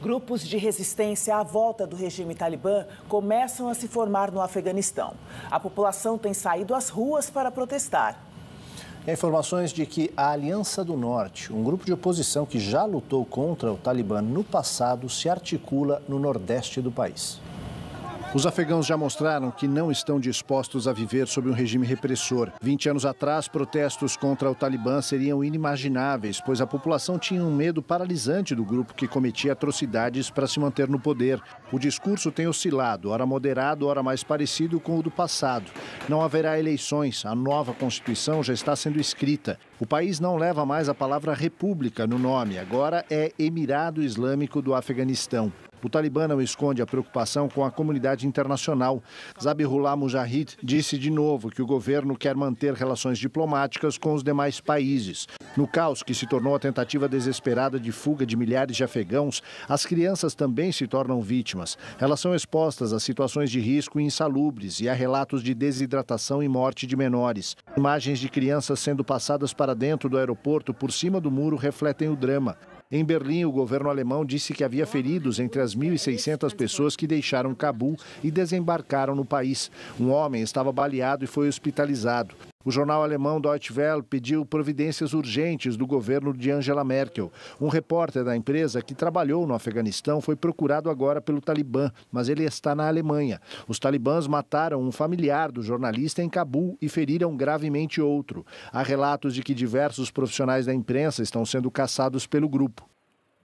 Grupos de resistência à volta do regime talibã começam a se formar no Afeganistão. A população tem saído às ruas para protestar. Informações de que a Aliança do Norte, um grupo de oposição que já lutou contra o Talibã no passado, se articula no nordeste do país. Os afegãos já mostraram que não estão dispostos a viver sob um regime repressor. 20 anos atrás, protestos contra o Talibã seriam inimagináveis, pois a população tinha um medo paralisante do grupo que cometia atrocidades para se manter no poder. O discurso tem oscilado, ora moderado, ora mais parecido com o do passado. Não haverá eleições, a nova Constituição já está sendo escrita. O país não leva mais a palavra república no nome, agora é Emirado Islâmico do Afeganistão. O Talibã não esconde a preocupação com a comunidade internacional. Zabihullah Mujahid disse de novo que o governo quer manter relações diplomáticas com os demais países. No caos que se tornou a tentativa desesperada de fuga de milhares de afegãos, as crianças também se tornam vítimas. Elas são expostas a situações de risco insalubres e a relatos de desidratação e morte de menores. Imagens de crianças sendo passadas para para dentro do aeroporto por cima do muro refletem o drama. Em Berlim, o governo alemão disse que havia feridos entre as 1.600 pessoas que deixaram Cabul e desembarcaram no país. Um homem estava baleado e foi hospitalizado. O jornal alemão Deutsche Welle pediu providências urgentes do governo de Angela Merkel. Um repórter da empresa que trabalhou no Afeganistão foi procurado agora pelo Talibã, mas ele está na Alemanha. Os talibãs mataram um familiar do jornalista em Cabul e feriram gravemente outro. Há relatos de que diversos profissionais da imprensa estão sendo caçados pelo grupo.